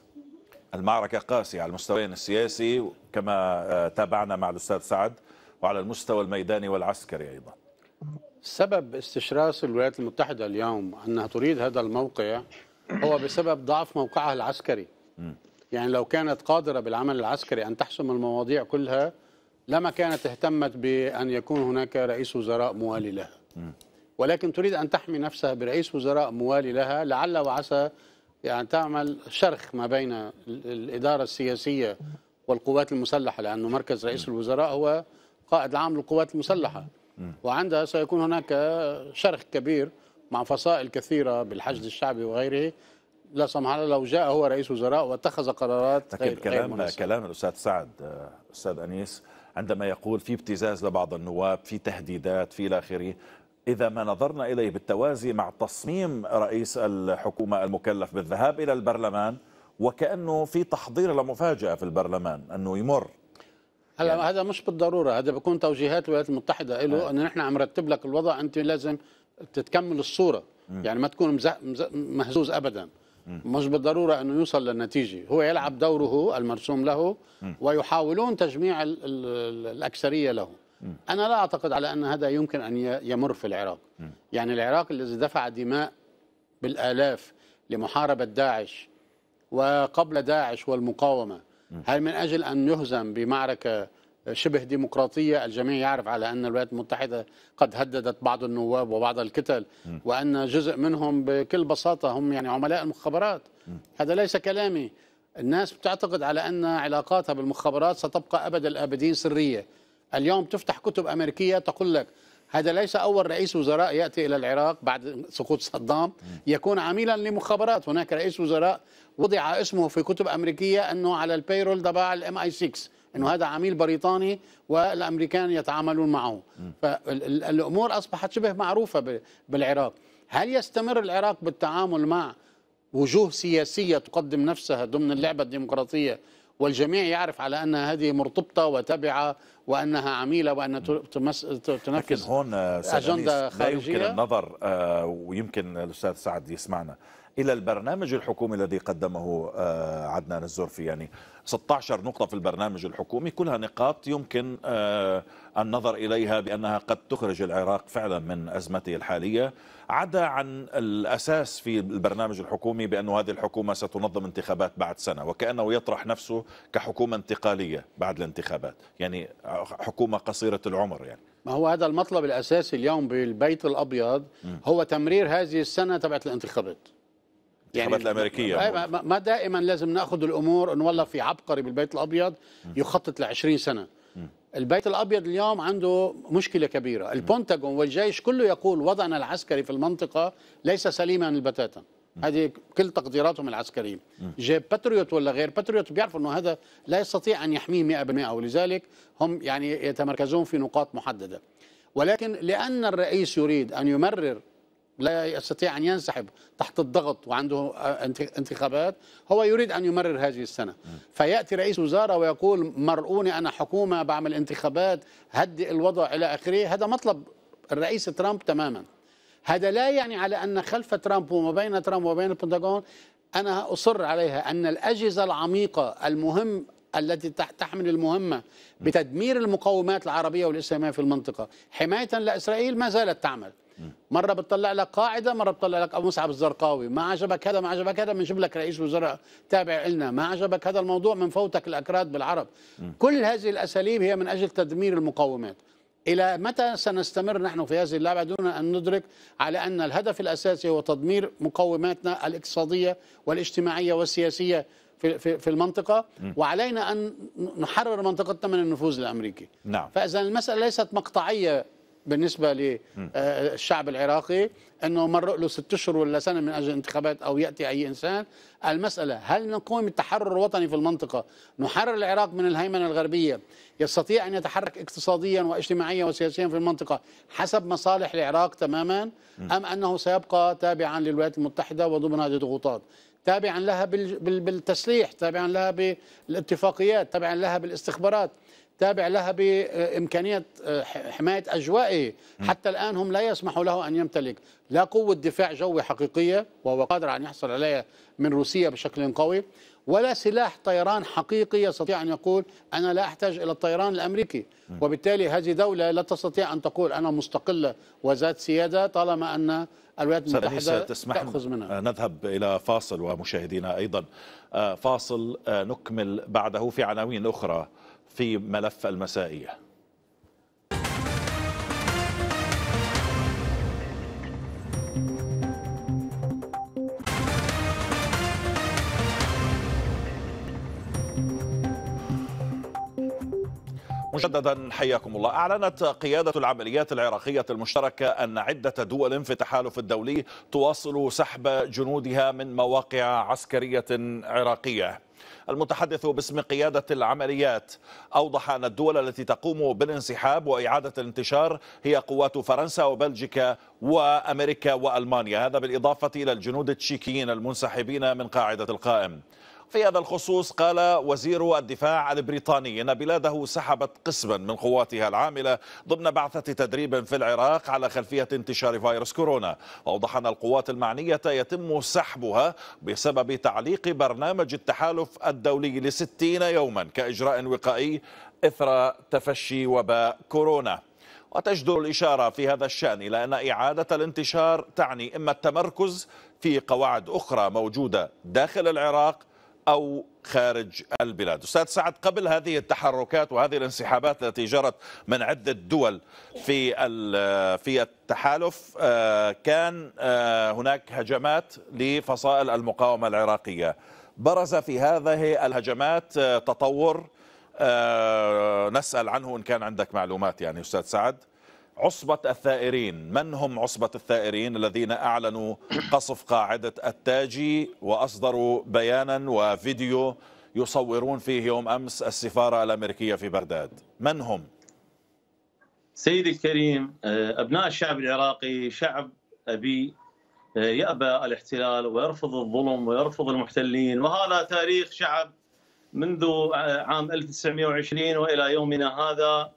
المعركة قاسية على المستويين السياسي كما آه، تابعنا مع الأستاذ سعد وعلى المستوى الميداني والعسكري أيضا سبب استشراس الولايات المتحدة اليوم أنها تريد هذا الموقع هو بسبب ضعف موقعها العسكري يعني لو كانت قادرة بالعمل العسكري أن تحسم المواضيع كلها لما كانت اهتمت بأن يكون هناك رئيس وزراء موالي لها ولكن تريد أن تحمي نفسها برئيس وزراء موالي لها لعل وعسى يعني تعمل شرخ ما بين الإدارة السياسية والقوات المسلحة لأنه مركز رئيس الوزراء هو قائد العام للقوات المسلحة وعندها سيكون هناك شرخ كبير مع فصائل كثيرة بالحشد الشعبي وغيره لا سمح الله لو جاء هو رئيس وزراء واتخذ قرارات لكن غير كلام غير كلام الاستاذ سعد استاذ انيس عندما يقول في ابتزاز لبعض النواب في تهديدات في الى اخره إذا ما نظرنا إليه بالتوازي مع تصميم رئيس الحكومة المكلف بالذهاب إلى البرلمان وكأنه في تحضير لمفاجأة في البرلمان أنه يمر هلا يعني هذا مش بالضروره هذا بيكون توجيهات الولايات المتحده له آه. نعم. انه نحن عم رتب لك الوضع انت لازم تتكمل الصوره م. يعني ما تكون مزق مزق مهزوز ابدا م. مش بالضروره انه يوصل للنتيجه هو يلعب دوره المرسوم له م. ويحاولون تجميع ال ال الاكثريه له أنا لا أعتقد على أن هذا يمكن أن يمر في العراق يعني العراق الذي دفع دماء بالآلاف لمحاربة داعش وقبل داعش والمقاومة هل من أجل أن يهزم بمعركة شبه ديمقراطية الجميع يعرف على أن الولايات المتحدة قد هددت بعض النواب وبعض الكتل وأن جزء منهم بكل بساطة هم يعني عملاء المخابرات هذا ليس كلامي الناس بتعتقد على أن علاقاتها بالمخابرات ستبقى أبد الآبدين سرية اليوم تفتح كتب أمريكية تقول لك هذا ليس أول رئيس وزراء يأتي إلى العراق بعد سقوط صدام يكون عميلا لمخابرات هناك رئيس وزراء وضع اسمه في كتب أمريكية أنه على البيرول تبع الام اي 6 أنه هذا عميل بريطاني والأمريكان يتعاملون معه فالأمور أصبحت شبه معروفة بالعراق هل يستمر العراق بالتعامل مع وجوه سياسية تقدم نفسها ضمن اللعبة الديمقراطية والجميع يعرف على أن هذه مرتبطة وتابعه وأنها عميلة وأن تنفذ لكن هون آه، أجندة خارجية لا يمكن النظر آه، ويمكن الأستاذ سعد يسمعنا إلى البرنامج الحكومي الذي قدمه آه، عدنان الزرفي يعني 16 نقطة في البرنامج الحكومي كلها نقاط يمكن آه، النظر إليها بأنها قد تخرج العراق فعلا من أزمته الحالية عدا عن الأساس في البرنامج الحكومي بانه هذه الحكومة ستنظم انتخابات بعد سنة وكأنه يطرح نفسه كحكومة انتقالية بعد الانتخابات يعني حكومة قصيرة العمر يعني ما هو هذا المطلب الأساسي اليوم بالبيت الأبيض هو تمرير هذه السنة تبعت الانتخابات يعني الامريكيه ما دائما لازم ناخذ الامور انه والله في عبقري بالبيت الابيض يخطط ل 20 سنه البيت الابيض اليوم عنده مشكله كبيره البنتاغون والجيش كله يقول وضعنا العسكري في المنطقه ليس سليما البتاتا هذه كل تقديراتهم العسكريه جيب باتريوت ولا غير باتريوت بيعرفوا انه هذا لا يستطيع ان يحميه 100% ولذلك هم يعني يتمركزون في نقاط محدده ولكن لان الرئيس يريد ان يمرر لا يستطيع أن ينسحب تحت الضغط وعنده انتخابات هو يريد أن يمرر هذه السنة فيأتي رئيس وزارة ويقول مرؤوني أنا حكومة بعمل انتخابات هدئ الوضع إلى آخره هذا مطلب الرئيس ترامب تماما هذا لا يعني على أن خلف ترامب وما بين ترامب وبين البنتاغون أنا أصر عليها أن الأجهزة العميقة المهم التي تحمل المهمة بتدمير المقومات العربية والإسلامية في المنطقة حماية لإسرائيل ما زالت تعمل مره بتطلع لك قاعده مره بتطلع لك ابو مصعب الزرقاوي ما عجبك هذا ما عجبك هذا بنجيب لك رئيس وزراء تابع لنا ما عجبك هذا الموضوع من فوتك الاكراد بالعرب م. كل هذه الاساليب هي من اجل تدمير المقومات الى متى سنستمر نحن في هذه اللعبه دون ان ندرك على ان الهدف الاساسي هو تدمير مقوماتنا الاقتصاديه والاجتماعيه والسياسيه في في المنطقه وعلينا ان نحرر منطقتنا من النفوذ الامريكي نعم فاذا المساله ليست مقطعيه بالنسبه للشعب آه، العراقي انه مرق له ست اشهر ولا سنه من اجل انتخابات او ياتي اي انسان المساله هل نقوم بالتحرر الوطني في المنطقه نحرر العراق من الهيمنه الغربيه يستطيع ان يتحرك اقتصاديا واجتماعيا وسياسيا في المنطقه حسب مصالح العراق تماما ام انه سيبقى تابعا للولايات المتحده وضمن هذه الضغوطات تابعا لها بالتسليح تابعا لها بالاتفاقيات تابعا لها بالاستخبارات تابع لها بإمكانية آه، حماية أجوائه حتى الآن هم لا يسمحوا له أن يمتلك لا قوة دفاع جوي حقيقية وهو قادر أن يحصل عليها من روسيا بشكل قوي ولا سلاح طيران حقيقي يستطيع أن يقول أنا لا أحتاج إلى الطيران الأمريكي وبالتالي هذه دولة لا تستطيع أن تقول أنا مستقلة وذات سيادة طالما أن الولايات المتحدة تسمح تأخذ منها نذهب إلى فاصل ومشاهدينا أيضا آه، فاصل آه، نكمل بعده في عناوين أخرى في ملف المسائيه مجددا حياكم الله أعلنت قيادة العمليات العراقية المشتركة أن عدة دول في تحالف الدولي تواصل سحب جنودها من مواقع عسكرية عراقية المتحدث باسم قيادة العمليات أوضح أن الدول التي تقوم بالانسحاب وإعادة الانتشار هي قوات فرنسا وبلجيكا وأمريكا وألمانيا هذا بالإضافة إلى الجنود التشيكيين المنسحبين من قاعدة القائم في هذا الخصوص قال وزير الدفاع البريطاني أن بلاده سحبت قسما من قواتها العاملة ضمن بعثة تدريب في العراق على خلفية انتشار فيروس كورونا وأوضح أن القوات المعنية يتم سحبها بسبب تعليق برنامج التحالف الدولي لستين يوما كإجراء وقائي إثر تفشي وباء كورونا وتجدر الإشارة في هذا الشأن إلى أن إعادة الانتشار تعني إما التمركز في قواعد أخرى موجودة داخل العراق أو خارج البلاد أستاذ سعد قبل هذه التحركات وهذه الانسحابات التي جرت من عدة دول في في التحالف آه، كان آه، هناك هجمات لفصائل المقاومة العراقية برز في هذه الهجمات آه، تطور نسأل عنه إن كان عندك معلومات يعني أستاذ سعد عصبة الثائرين من هم عصبة الثائرين الذين أعلنوا قصف قاعدة التاجي وأصدروا بيانا وفيديو يصورون فيه يوم أمس السفارة الأمريكية في بغداد من هم؟ سيدي الكريم آه، أبناء الشعب العراقي شعب أبي آه، يأبى الاحتلال ويرفض الظلم ويرفض المحتلين وهذا تاريخ شعب منذ عام 1920 والى يومنا هذا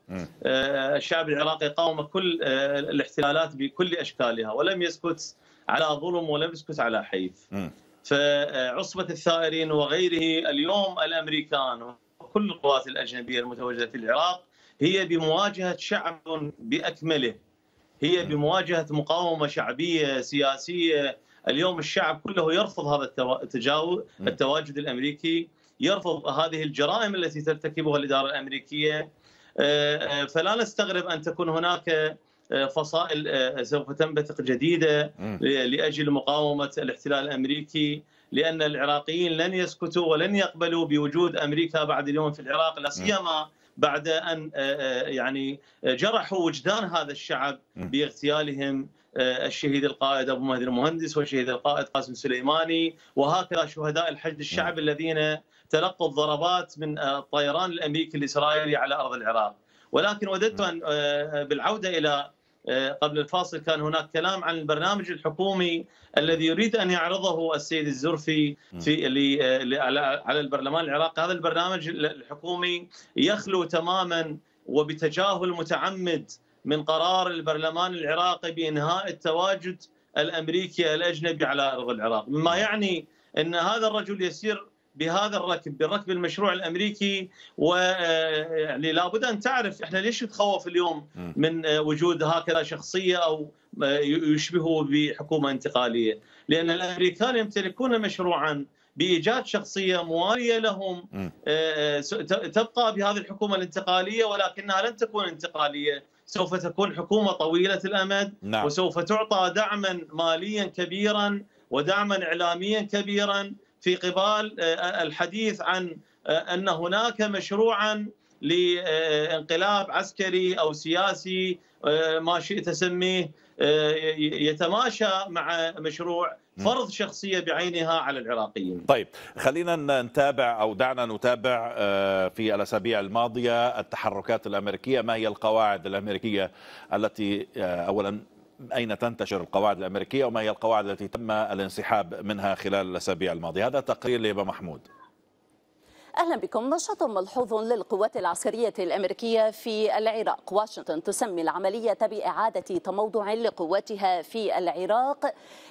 آه، الشعب العراقي قاوم كل آه، الاحتلالات بكل اشكالها ولم يسكت على ظلم ولم يسكت على حيف. فعصبه الثائرين وغيره اليوم الامريكان وكل القوات الاجنبيه المتواجده في العراق هي بمواجهه شعب باكمله. هي بمواجهه مقاومه شعبيه سياسيه اليوم الشعب كله يرفض هذا التواجد الامريكي يرفض هذه الجرائم التي ترتكبها الاداره الامريكيه آه، آه، فلا نستغرب ان تكون هناك آه، فصائل سوف تنبثق جديده لاجل مقاومه الاحتلال الامريكي لان العراقيين لن يسكتوا ولن يقبلوا بوجود امريكا بعد اليوم في العراق لا سيما بعد ان يعني جرحوا وجدان هذا الشعب باغتيالهم الشهيد القائد ابو مهدي المهندس والشهيد القائد قاسم سليماني وهكذا شهداء الحشد الشعب الذين تلقوا الضربات من آه، الطيران الامريكي الاسرائيلي على ارض العراق ولكن وددت ان آه، بالعوده الى آه، قبل الفاصل كان هناك كلام عن البرنامج الحكومي الذي يريد ان يعرضه السيد الزرفي في على البرلمان العراقي هذا البرنامج الحكومي يخلو تماما وبتجاهل متعمد من قرار البرلمان العراقي بانهاء التواجد الامريكي الاجنبي على ارض العراق مما يعني ان هذا الرجل يسير بهذا الركب بالركب المشروع الامريكي و آه، يعني لابد ان تعرف احنا ليش نتخوف اليوم من آه، وجود هكذا شخصيه او آه، يشبهه بحكومه انتقاليه لان الامريكان يمتلكون مشروعا بايجاد شخصيه مواليه لهم تبقى بهذه الحكومه الانتقاليه ولكنها لن تكون انتقاليه سوف تكون حكومه طويله الامد نعم. وسوف تعطى دعما ماليا كبيرا ودعما اعلاميا كبيرا في قبال آه، آه، الحديث عن آه، ان هناك مشروعا لانقلاب عسكري او سياسي ما شئت تسميه يتماشى مع مشروع فرض شخصيه بعينها على العراقيين. طيب خلينا نتابع او دعنا نتابع في الاسابيع الماضيه التحركات الامريكيه، ما هي القواعد الامريكيه التي اولا أين تنتشر القواعد الأمريكية وما هي القواعد التي تم الانسحاب منها خلال الأسابيع الماضية هذا تقرير ليبا محمود أهلا بكم نشاط ملحوظ للقوات العسكرية الأمريكية في العراق واشنطن تسمي العملية بإعادة تموضع لقواتها في العراق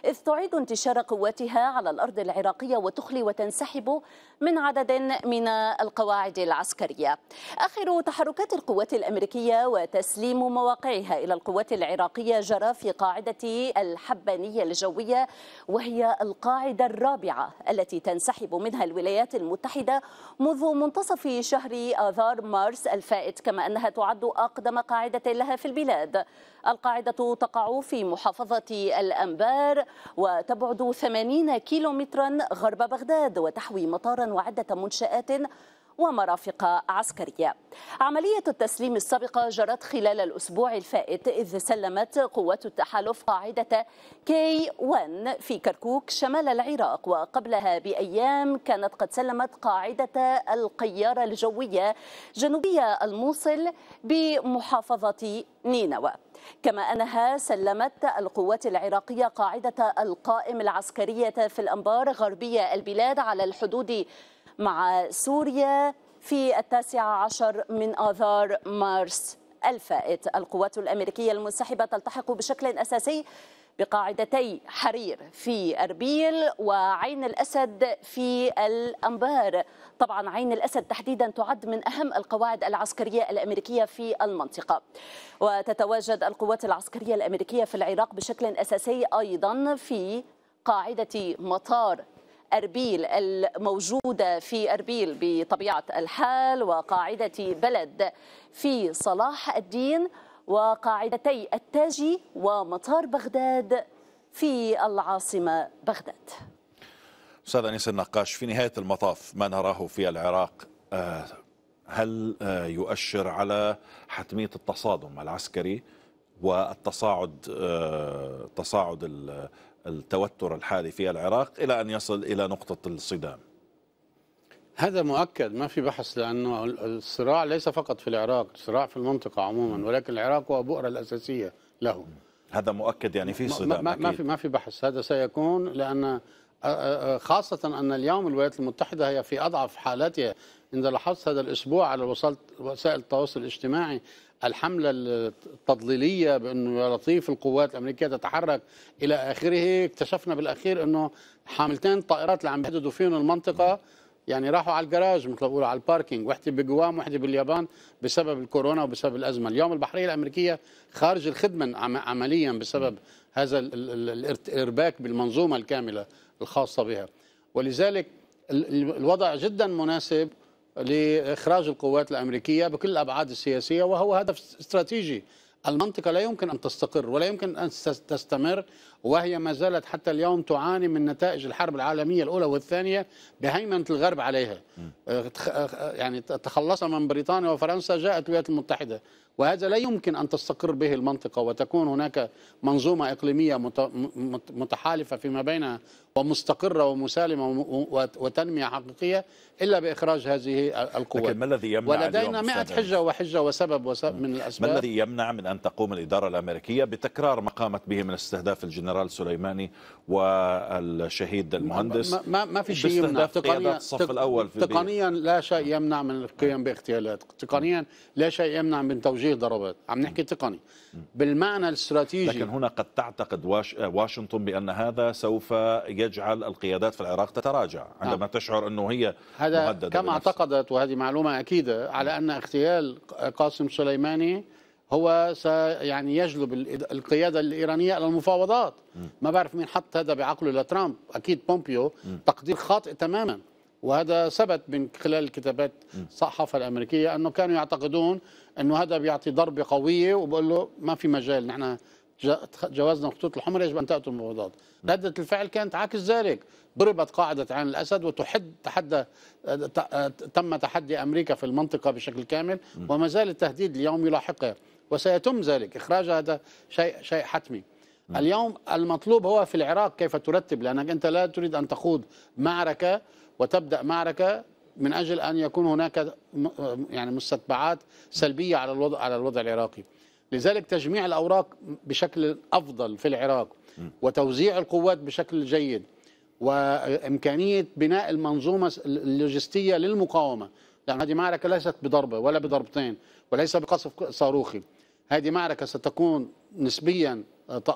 إذ تعيد انتشار قواتها على الأرض العراقية وتخلي وتنسحب من عدد من القواعد العسكرية آخر تحركات القوات الأمريكية وتسليم مواقعها إلى القوات العراقية جرى في قاعدة الحبانية الجوية وهي القاعدة الرابعة التي تنسحب منها الولايات المتحدة منذ منتصف شهر آذار مارس الفائت كما أنها تعد أقدم قاعدة لها في البلاد القاعدة تقع في محافظة الأنبار وتبعد 80 كيلومترا غرب بغداد وتحوي مطارا وعدة منشآت ومرافق عسكرية عملية التسليم السابقة جرت خلال الأسبوع الفائت إذ سلمت قوات التحالف قاعدة كي 1 في كركوك شمال العراق وقبلها بأيام كانت قد سلمت قاعدة القيارة الجوية جنوبية الموصل بمحافظة نينوى كما أنها سلمت القوات العراقية قاعدة القائم العسكرية في الأنبار غربية البلاد على الحدود مع سوريا في التاسع عشر من آذار مارس الفائت القوات الأمريكية المنسحبة تلتحق بشكل أساسي بقاعدتي حرير في أربيل وعين الأسد في الأنبار طبعا عين الأسد تحديدا تعد من أهم القواعد العسكرية الأمريكية في المنطقة وتتواجد القوات العسكرية الأمريكية في العراق بشكل أساسي أيضا في قاعدة مطار أربيل الموجودة في أربيل بطبيعة الحال وقاعدة بلد في صلاح الدين وقاعدتي التاجي ومطار بغداد في العاصمة بغداد أستاذ أنيس النقاش في نهاية المطاف ما نراه في العراق آه، هل آه، يؤشر على حتمية التصادم العسكري والتصاعد آه، تصاعد التوتر الحالي في العراق إلى أن يصل إلى نقطة الصدام هذا مؤكد ما في بحث لأنه الصراع ليس فقط في العراق الصراع في المنطقة عموما ولكن العراق هو البؤرة الأساسية له هذا مؤكد يعني في صدام ما, ما في ما في بحث هذا سيكون لأن آه، آه، آه، خاصة أن اليوم الولايات المتحدة هي في أضعف حالاتها إذا لاحظت هذا الأسبوع على وسائل التواصل الاجتماعي الحملة التضليلية بأنه يا لطيف القوات الأمريكية تتحرك إلى آخره اكتشفنا بالأخير أنه حاملتين الطائرات اللي عم بيحددوا فيهم المنطقة يعني راحوا على الجراج مثل بقولوا على الباركينج وحده بجوام وحده باليابان بسبب الكورونا وبسبب الازمه اليوم البحريه الامريكيه خارج الخدمه عمليا بسبب هذا الارباك بالمنظومه الكامله الخاصه بها ولذلك الوضع جدا مناسب لإخراج القوات الأمريكية بكل الأبعاد السياسية وهو هدف استراتيجي المنطقة لا يمكن أن تستقر ولا يمكن أن تستمر وهي ما زالت حتى اليوم تعاني من نتائج الحرب العالمية الأولى والثانية بهيمنة الغرب عليها آه، آه، يعني تخلص من بريطانيا وفرنسا جاءت الولايات المتحدة وهذا لا يمكن أن تستقر به المنطقة وتكون هناك منظومة إقليمية متحالفة فيما بينها ومستقرة ومسالمة وتنمية حقيقية إلا بإخراج هذه القوات لكن ما الذي يمنع ولدينا 100 حجة وحجة وسبب, وسبب نعم. من الأسباب ما الذي يمنع من أن تقوم الإدارة الأمريكية بتكرار ما قامت به من استهداف الجنرال سليماني والشهيد المهندس ما, ما, ما في شيء يمنع تقنيا الصف الأول في تقنيا لا شيء يمنع من القيام باغتيالات تقنيا لا شيء يمنع من توجيه توجيه ضربات عم نحكي تقني بالمعنى الاستراتيجي لكن هنا قد تعتقد واش... واشنطن بأن هذا سوف يجعل القيادات في العراق تتراجع نعم. عندما آه. تشعر أنه هي هذا مهددة كما بنفسها. اعتقدت وهذه معلومة أكيدة على أن اغتيال قاسم سليماني هو يعني يجلب القياده الايرانيه الى المفاوضات ما بعرف مين حط هذا بعقله لترامب اكيد بومبيو تقدير خاطئ تماما وهذا ثبت من خلال كتابات الصحافه الامريكيه انه كانوا يعتقدون انه هذا بيعطي ضربه قويه وبقول له ما في مجال نحن تجاوزنا الخطوط الحمراء يجب ان تاتوا المفاوضات رده الفعل كانت عكس ذلك ضربت قاعده عين الاسد وتحد تحدى تم تحدي امريكا في المنطقه بشكل كامل وما زال التهديد اليوم يلاحقها وسيتم ذلك اخراج هذا شيء شيء حتمي اليوم المطلوب هو في العراق كيف ترتب لانك انت لا تريد ان تخوض معركه وتبدا معركه من اجل ان يكون هناك يعني مستتبعات سلبيه على الوضع على الوضع العراقي لذلك تجميع الاوراق بشكل افضل في العراق وتوزيع القوات بشكل جيد وامكانيه بناء المنظومه اللوجستيه للمقاومه لان هذه معركه ليست بضربه ولا بضربتين وليس بقصف صاروخي هذه معركه ستكون نسبيا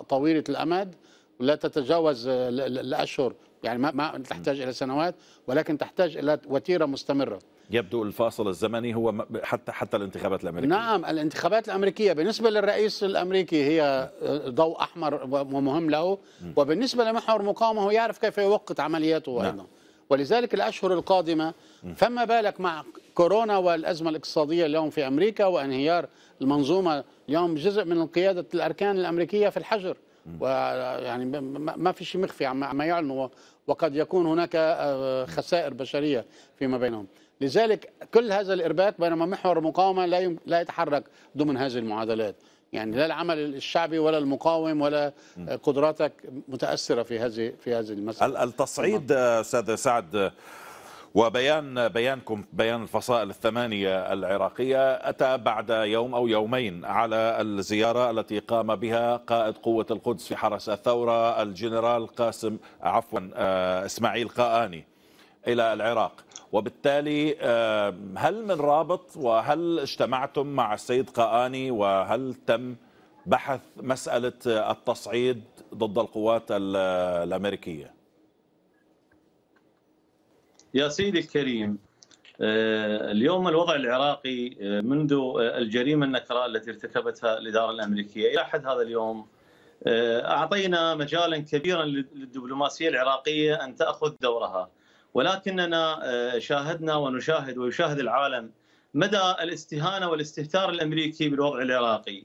طويله الامد لا تتجاوز الاشهر يعني ما, ما تحتاج إلى سنوات ولكن تحتاج إلى وتيرة مستمرة يبدو الفاصل الزمني هو حتى حتى الانتخابات الامريكيه نعم الانتخابات الامريكيه بالنسبه للرئيس الامريكي هي آه، ضوء احمر ومهم له وبالنسبه لمحور مقاومه هو يعرف كيف يوقت عملياته نعم. ايضا ولذلك الاشهر القادمه فما بالك مع كورونا والازمه الاقتصاديه اليوم في امريكا وانهيار المنظومه اليوم جزء من قياده الاركان الامريكيه في الحجر ويعني ما في شيء مخفي عما يعلنوا وقد يكون هناك آه، خسائر بشريه فيما بينهم لذلك كل هذا الارباك بينما محور المقاومه لا لا يتحرك ضمن هذه المعادلات يعني لا العمل الشعبي ولا المقاوم ولا آه، قدراتك متاثره في هذه في هذه المساله التصعيد آه، استاذ سعد وبيان بيانكم بيان الفصائل الثمانية العراقية أتى بعد يوم أو يومين على الزيارة التي قام بها قائد قوة القدس في حرس الثورة الجنرال قاسم عفوا آه، إسماعيل قاآني إلى العراق وبالتالي آه، هل من رابط وهل اجتمعتم مع السيد قاآني وهل تم بحث مسألة التصعيد ضد القوات الأمريكية يا سيدي الكريم آه، اليوم الوضع العراقي آه، منذ آه، الجريمة النكراء التي ارتكبتها الإدارة الأمريكية إلى حد هذا اليوم أعطينا مجالا كبيرا للدبلوماسية العراقية أن تأخذ دورها ولكننا شاهدنا ونشاهد ويشاهد العالم مدى الاستهانه والاستهتار الامريكي بالوضع العراقي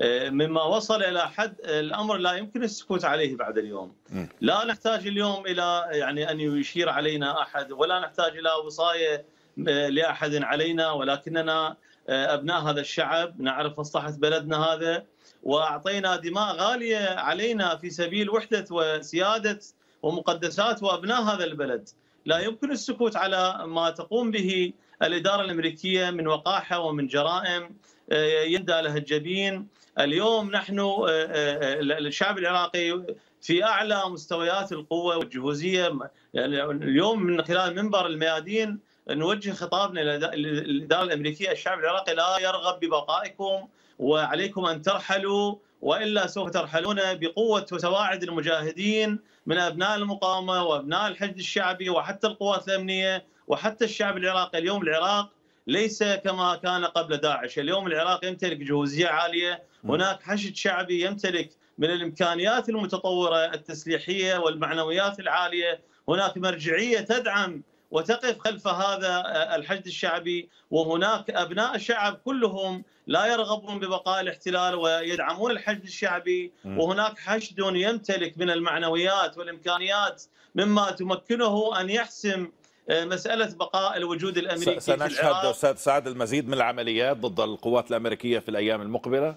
آه، مما وصل الى حد آه، الامر لا يمكن السكوت عليه بعد اليوم لا نحتاج اليوم الى يعني ان يشير علينا احد ولا نحتاج الى وصايه آه، لاحد علينا ولكننا ابناء هذا الشعب نعرف مصلحه بلدنا هذا واعطينا دماء غاليه علينا في سبيل وحده وسياده ومقدسات وابناء هذا البلد لا يمكن السكوت على ما تقوم به الإدارة الأمريكية من وقاحة ومن جرائم آه، يندى لها الجبين اليوم نحن آه، آه، الشعب العراقي في أعلى مستويات القوة والجهوزية يعني اليوم من خلال منبر الميادين نوجه خطابنا للإدارة الأمريكية الشعب العراقي لا يرغب ببقائكم وعليكم أن ترحلوا والا سوف ترحلون بقوه وسواعد المجاهدين من ابناء المقاومه وابناء الحشد الشعبي وحتى القوات الامنيه وحتى الشعب العراقي اليوم العراق ليس كما كان قبل داعش اليوم العراق يمتلك جهوزية عالية هناك حشد شعبي يمتلك من الإمكانيات المتطورة التسليحية والمعنويات العالية هناك مرجعية تدعم وتقف خلف هذا الحشد الشعبي وهناك ابناء الشعب كلهم لا يرغبون ببقاء الاحتلال ويدعمون الحشد الشعبي وهناك حشد يمتلك من المعنويات والامكانيات مما تمكنه ان يحسم آه، مسألة بقاء الوجود الأمريكي سنشهد في العراق أستاذ سعد المزيد من العمليات ضد القوات الأمريكية في الأيام المقبلة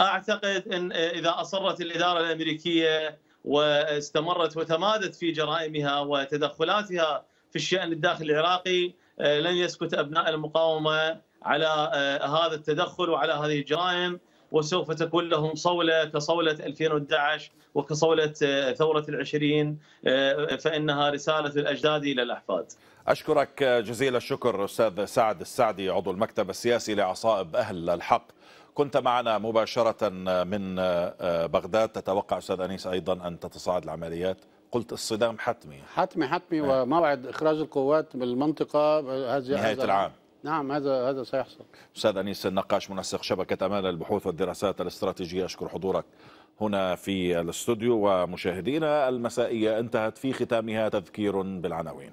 أعتقد أن آه، إذا أصرت الإدارة الأمريكية واستمرت وتمادت في جرائمها وتدخلاتها في الشأن الداخلي العراقي آه، لن يسكت أبناء المقاومة على هذا التدخل وعلى هذه الجرائم وسوف تكون لهم صولة كصولة 2011 وكصولة آه، ثورة العشرين آه، فإنها رسالة الأجداد إلى الأحفاد أشكرك جزيل الشكر أستاذ سعد السعدي عضو المكتب السياسي لعصائب أهل الحق كنت معنا مباشرة من آه، بغداد تتوقع أستاذ أنيس أيضا أن تتصاعد العمليات قلت الصدام حتمي حتمي حتمي وموعد إخراج القوات من المنطقة نهاية العام نعم هذا هذا سيحصل استاذ انيس النقاش منسق شبكه امال البحوث والدراسات الاستراتيجيه اشكر حضورك هنا في الاستوديو ومشاهدينا المسائيه انتهت في ختامها تذكير بالعناوين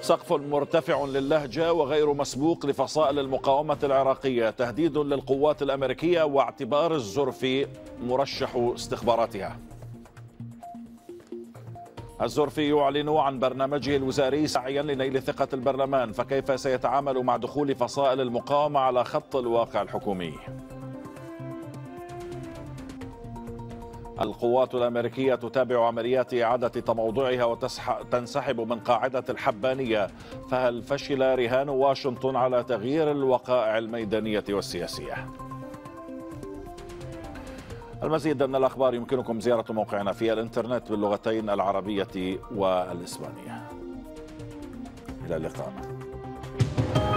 سقف مرتفع للهجة وغير مسبوق لفصائل المقاومة العراقية تهديد للقوات الأمريكية واعتبار الزرفي مرشح استخباراتها الزرفي يعلن عن برنامجه الوزاري سعيا لنيل ثقة البرلمان فكيف سيتعامل مع دخول فصائل المقاومة على خط الواقع الحكومي القوات الأمريكية تتابع عمليات إعادة تموضعها وتنسحب من قاعدة الحبانية فهل فشل رهان واشنطن على تغيير الوقائع الميدانية والسياسية؟ المزيد من الأخبار يمكنكم زيارة موقعنا في الإنترنت باللغتين العربية والإسبانية إلى اللقاء